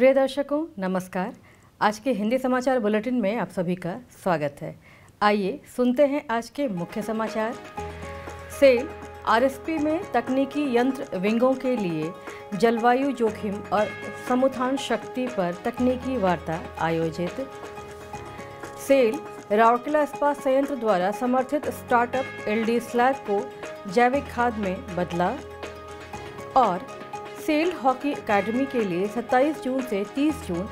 प्रिय दर्शकों नमस्कार आज के हिंदी समाचार बुलेटिन में आप सभी का स्वागत है आइए सुनते हैं आज के मुख्य समाचार सेल आरएसपी में तकनीकी यंत्र विंगों के लिए जलवायु जोखिम और समुत्थान शक्ति पर तकनीकी वार्ता आयोजित सेल राउरकेला इस्पात संयंत्र द्वारा समर्थित स्टार्टअप एलडी स्लैब को जैविक खाद में बदला और सेल हॉकी एकेडमी के लिए 27 जून से 30 जून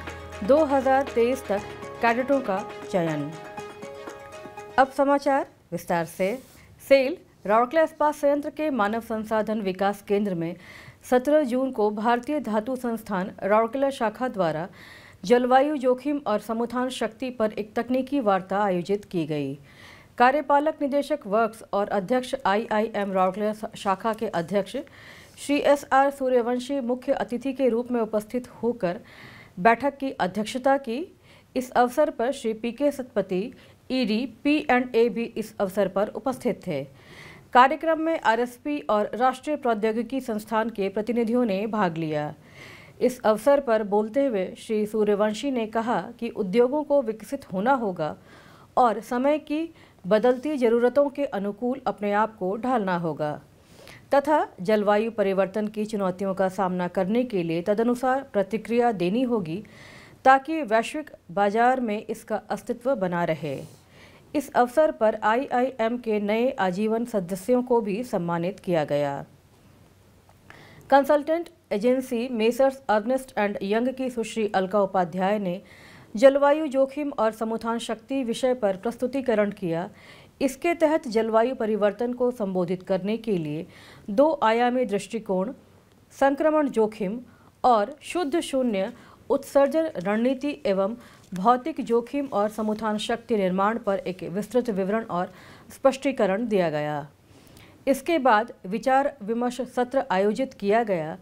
2023 तक कैडेटों का चयन अब समाचार विस्तार से सेल राउरकला इस्पात संयंत्र के मानव संसाधन विकास केंद्र में 17 जून को भारतीय धातु संस्थान राउरकला शाखा द्वारा जलवायु जोखिम और समुथान शक्ति पर एक तकनीकी वार्ता आयोजित की गई कार्यपालक निदेशक वर्क्स और अध्यक्ष आईआईएम आई शाखा के अध्यक्ष श्री एस आर सूर्यवंशी मुख्य अतिथि के रूप में उपस्थित होकर बैठक की अध्यक्षता की इस अवसर पर Shri P K Satpathy ED P and A भी इस अवसर पर उपस्थित थे कार्यक्रम में आरएसपी और राष्ट्रीय प्रौद्योगिकी संस्थान के प्रतिनिधियों ने भाग लिया इस अवसर पर बोलते हुए श्री सूर्यवंशी ने कहा कि उद्योगों को विकसित होना होगा और समय की बदलती ज़रूरतों के अनुकूल अपने आप को ढालना होगा तथा जलवायु परिवर्तन की चुनौतियों का सामना करने के लिए तदनुसार प्रतिक्रिया देनी होगी ताकि वैश्विक बाजार में इसका अस्तित्व बना रहे इस अवसर पर आईआईएम के नए आजीवन सदस्यों को भी सम्मानित किया गया consultant agency messrs Ernst and Young की सुश्री अलका उपाध्याय ने जलवायु जोखिम और समुथान शक्ति विषय पर प्रस्तुतिकरण किया इसके तहत जलवायु परिवर्तन को संबोधित करने के लिए दो आयामी दृष्टिकोण संक्रमण जोखिम और शुद्ध शून्य उत्सर्जन रणनीति एवं भौतिक जोखिम और समुत्थान शक्ति निर्माण पर एक विस्तृत विवरण और स्पष्टीकरण दिया गया इसके बाद विचार विमर्श सत्र आयोजित किया गया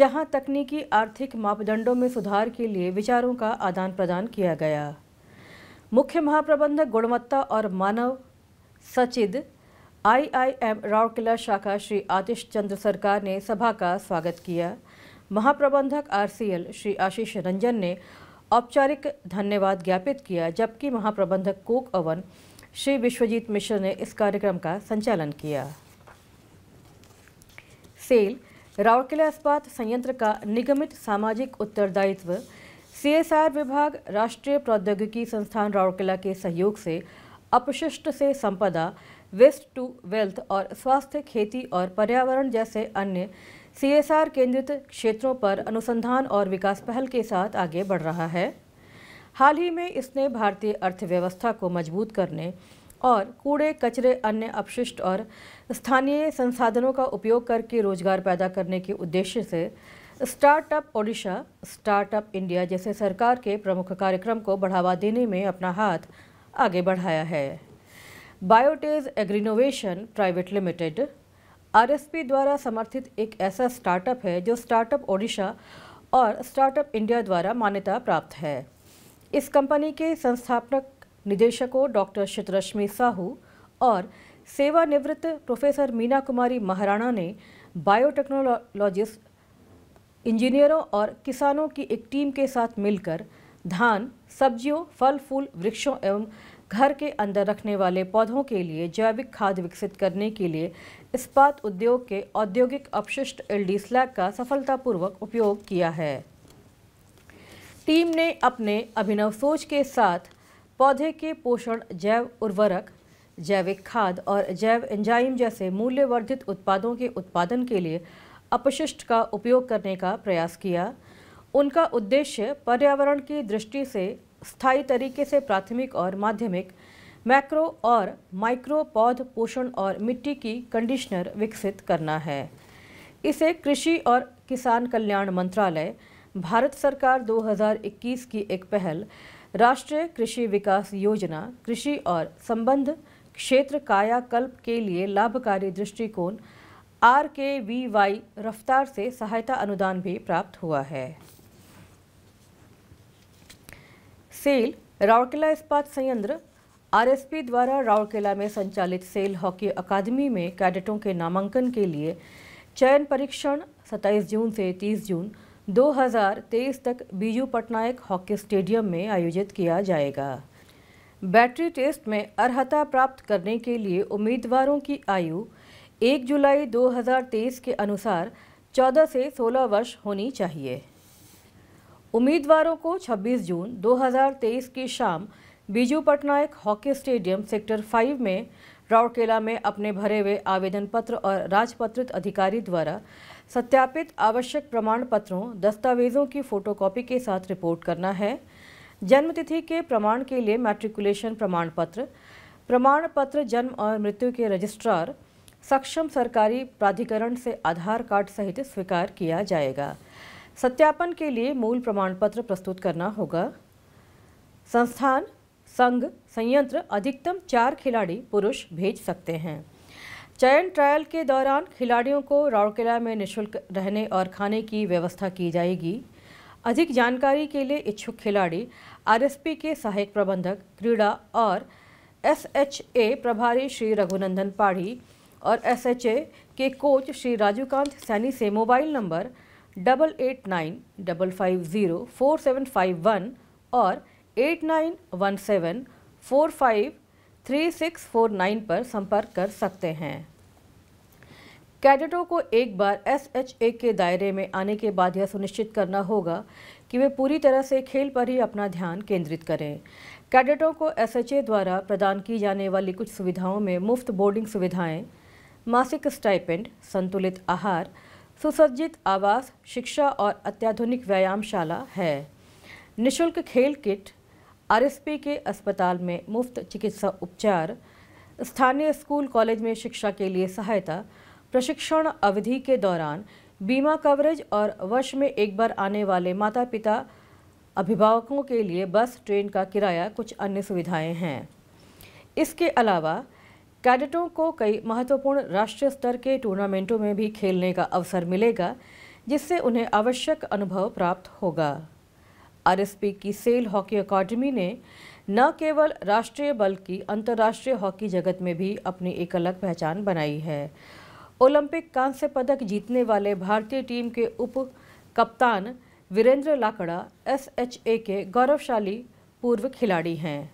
जहां तकनीकी आर्थिक मापदंडों में सुधार के लिए विचारों का आदान प्रदान किया गया मुख्य महाप्रबंधक गुणवत्ता और मानव सचिद आईआईएम राउरकेला शाखा श्री आतिश चंद्र सरकार ने सभा का स्वागत किया महाप्रबंधक आरसीएल श्री आशीष रंजन ने औपचारिक धन्यवाद ज्ञापित किया जबकि महाप्रबंधक कोक अवन श्री विश्वजीत मिश्र ने इस कार्यक्रम का संचालन किया सेल राउरकेला इस्पात संयंत्र का निगमित सामाजिक उत्तरदायित्व सीएसआर विभाग राष्ट्रीय प्रौद्योगिकी संस्थान राउरकेला के सहयोग से अपशिष्ट से संपदा वेस्ट टू वेल्थ और स्वास्थ्य खेती और पर्यावरण जैसे अन्य सीएसआर केंद्रित क्षेत्रों पर अनुसंधान और विकास पहल के साथ आगे बढ़ रहा है हाल ही में इसने भारतीय अर्थव्यवस्था को मजबूत करने और कूड़े कचरे अन्य अपशिष्ट और स्थानीय संसाधनों का उपयोग करके रोजगार पैदा करने के उद्देश्य से स्टार्टअप ओडिशा स्टार्टअप इंडिया जैसे सरकार के प्रमुख कार्यक्रम को बढ़ावा देने में अपना हाथ आगे बढ़ाया है Biotage Agrinovation private limited RSP द्वारा समर्थित एक ऐसा स्टार्टअप है जो स्टार्टअप ओडिशा और स्टार्टअप इंडिया द्वारा मान्यता प्राप्त है इस कंपनी के संस्थापक निदेशकों डॉक्टर शितरश्मि साहू और सेवानिवृत्त प्रोफेसर मीना कुमारी महाराणा ने बायोटेक्नोलॉजिस्ट इंजीनियरों और किसानों की एक टीम के साथ मिलकर धान सब्जियों फल फूल वृक्षों एवं घर के अंदर रखने वाले पौधों के लिए जैविक खाद विकसित करने के लिए इस्पात उद्योग के औद्योगिक अपशिष्ट एलडी स्लैग का सफलतापूर्वक उपयोग किया है टीम ने अपने अभिनव सोच के साथ पौधे के पोषण जैव उर्वरक जैविक खाद और जैव एंजाइम जैसे मूल्यवर्धित उत्पादों के उत्पादन के लिए अपशिष्ट का उपयोग करने का प्रयास किया उनका उद्देश्य पर्यावरण की दृष्टि से स्थायी तरीके से प्राथमिक और माध्यमिक मैक्रो और माइक्रो पौध पोषण और मिट्टी की कंडीशनर विकसित करना है इसे कृषि और किसान कल्याण मंत्रालय भारत सरकार 2021 की एक पहल राष्ट्रीय कृषि विकास योजना कृषि और संबंध क्षेत्र कायाकल्प के लिए लाभकारी दृष्टिकोण आर के वी वाई रफ्तार से सहायता अनुदान भी प्राप्त हुआ है सेल राउरकेला इस्पात संयंत्र आरएसपी द्वारा राउरकेला में संचालित सेल हॉकी अकादमी में कैडेटों के नामांकन के लिए चयन परीक्षण 27 जून से 30 जून 2023 तक बीजू पटनायक हॉकी स्टेडियम में आयोजित किया जाएगा बैटरी टेस्ट में अर्हता प्राप्त करने के लिए उम्मीदवारों की आयु 1 जुलाई 2023 के अनुसार 14 से 16 वर्ष होनी चाहिए उम्मीदवारों को 26 जून 2023 की शाम Biju Patnaik hockey stadium sector 5 में राउरकेला में अपने भरे हुए आवेदन पत्र और राजपत्रित अधिकारी द्वारा सत्यापित आवश्यक प्रमाण पत्रों दस्तावेजों की फोटोकॉपी के साथ रिपोर्ट करना है जन्मतिथि के प्रमाण के लिए मैट्रिकुलेशन प्रमाण पत्र प्रमाण पत्र जन्म और मृत्यु के रजिस्ट्रार सक्षम सरकारी प्राधिकरण से आधार कार्ड सहित स्वीकार किया जाएगा सत्यापन के लिए मूल प्रमाण पत्र प्रस्तुत करना होगा संस्थान संघ संयंत्र अधिकतम चार खिलाड़ी पुरुष भेज सकते हैं चयन ट्रायल के दौरान खिलाड़ियों को राउरकेला में निशुल्क रहने और खाने की व्यवस्था की जाएगी अधिक जानकारी के लिए इच्छुक खिलाड़ी आरएसपी के सहायक प्रबंधक क्रीड़ा और एसएचए प्रभारी श्री रघुनंदन पाढ़ी और एसएचए के कोच श्री राजूकांत सैनी से mobile number 7800 double eight nine double five zero four seven five one और eight nine one seven four five three six four nine पर संपर्क कर सकते हैं कैडेटों को एक बार एस एच ए के दायरे में आने के बाद यह सुनिश्चित करना होगा कि वे पूरी तरह से खेल पर ही अपना ध्यान केंद्रित करें कैडेटों को एस एच ए द्वारा प्रदान की जाने वाली कुछ सुविधाओं में मुफ्त बोर्डिंग सुविधाएं, मासिक स्टाइपेंड संतुलित आहार सुसज्जित आवास शिक्षा और अत्याधुनिक व्यायामशाला है निशुल्क खेल किट आर के अस्पताल में मुफ्त चिकित्सा उपचार स्थानीय स्कूल कॉलेज में शिक्षा के लिए सहायता प्रशिक्षण अवधि के दौरान बीमा कवरेज और वर्ष में एक बार आने वाले माता पिता अभिभावकों के लिए बस ट्रेन का किराया कुछ अन्य सुविधाएं हैं इसके अलावा कैडेटों को कई महत्वपूर्ण राष्ट्रीय स्तर के टूर्नामेंटों में भी खेलने का अवसर मिलेगा जिससे उन्हें आवश्यक अनुभव प्राप्त होगा आरएसपी की सेल हॉकी अकादमी ने न केवल राष्ट्रीय बल्कि अंतर्राष्ट्रीय हॉकी जगत में भी अपनी एक अलग पहचान बनाई है ओलंपिक कांस्य पदक जीतने वाले भारतीय टीम के उप कप्तान वीरेंद्र लाकड़ा ए के गौरवशाली पूर्व खिलाड़ी हैं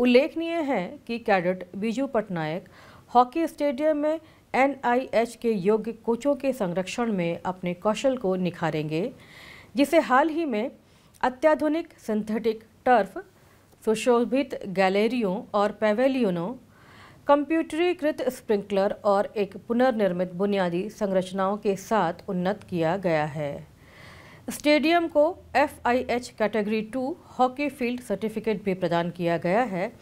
उल्लेखनीय है कि cadet Biju Patnaik hockey stadium में एनआईएच के योग्य कोचों के संरक्षण में अपने कौशल को निखारेंगे जिसे हाल ही में अत्याधुनिक सिंथेटिक टर्फ सुशोभित गैलरियों और पेवेलियनों कंप्यूटरीकृत स्प्रिंकलर और एक पुनर्निर्मित बुनियादी संरचनाओं के साथ उन्नत किया गया है स्टेडियम को F I H category two hockey field certificate भी प्रदान किया गया है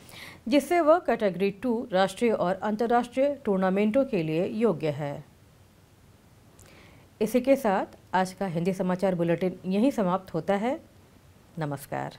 जिससे वह कैटेगरी टू राष्ट्रीय और अंतर्राष्ट्रीय टूर्नामेंटों के लिए योग्य है इसी के साथ आज का हिंदी समाचार बुलेटिन यहीं समाप्त होता है नमस्कार